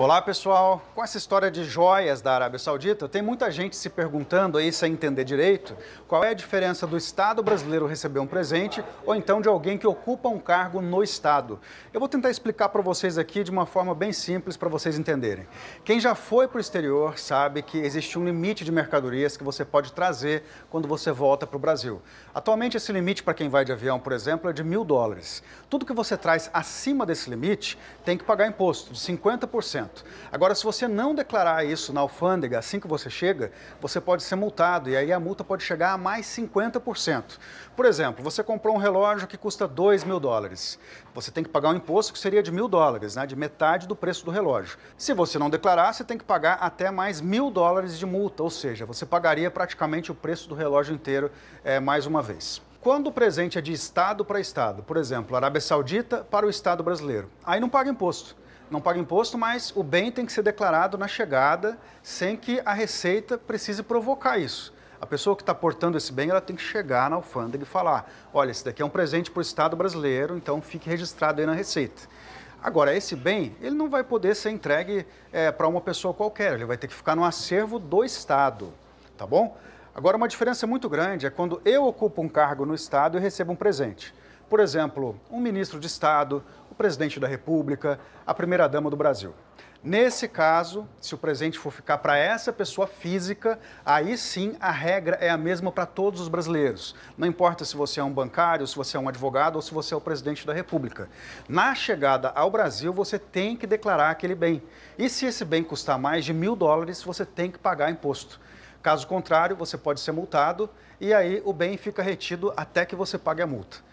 Olá pessoal, com essa história de joias da Arábia Saudita, tem muita gente se perguntando aí sem entender direito qual é a diferença do Estado brasileiro receber um presente ou então de alguém que ocupa um cargo no Estado. Eu vou tentar explicar para vocês aqui de uma forma bem simples para vocês entenderem. Quem já foi para o exterior sabe que existe um limite de mercadorias que você pode trazer quando você volta para o Brasil. Atualmente esse limite para quem vai de avião, por exemplo, é de mil dólares. Tudo que você traz acima desse limite tem que pagar imposto de 50%. Agora, se você não declarar isso na alfândega assim que você chega, você pode ser multado e aí a multa pode chegar a mais 50%. Por exemplo, você comprou um relógio que custa 2 mil dólares. Você tem que pagar um imposto que seria de mil dólares, né, de metade do preço do relógio. Se você não declarar, você tem que pagar até mais mil dólares de multa, ou seja, você pagaria praticamente o preço do relógio inteiro é, mais uma vez. Quando o presente é de Estado para Estado, por exemplo, Arábia Saudita para o Estado brasileiro, aí não paga imposto não paga imposto, mas o bem tem que ser declarado na chegada, sem que a Receita precise provocar isso. A pessoa que está portando esse bem, ela tem que chegar na alfândega e falar: olha, esse daqui é um presente para o Estado brasileiro, então fique registrado aí na Receita. Agora, esse bem, ele não vai poder ser entregue é, para uma pessoa qualquer, ele vai ter que ficar no acervo do Estado, tá bom? Agora, uma diferença muito grande é quando eu ocupo um cargo no Estado e recebo um presente. Por exemplo, um ministro de Estado, o presidente da República, a primeira-dama do Brasil. Nesse caso, se o presente for ficar para essa pessoa física, aí sim a regra é a mesma para todos os brasileiros. Não importa se você é um bancário, se você é um advogado ou se você é o presidente da República. Na chegada ao Brasil, você tem que declarar aquele bem. E se esse bem custar mais de mil dólares, você tem que pagar imposto. Caso contrário, você pode ser multado e aí o bem fica retido até que você pague a multa.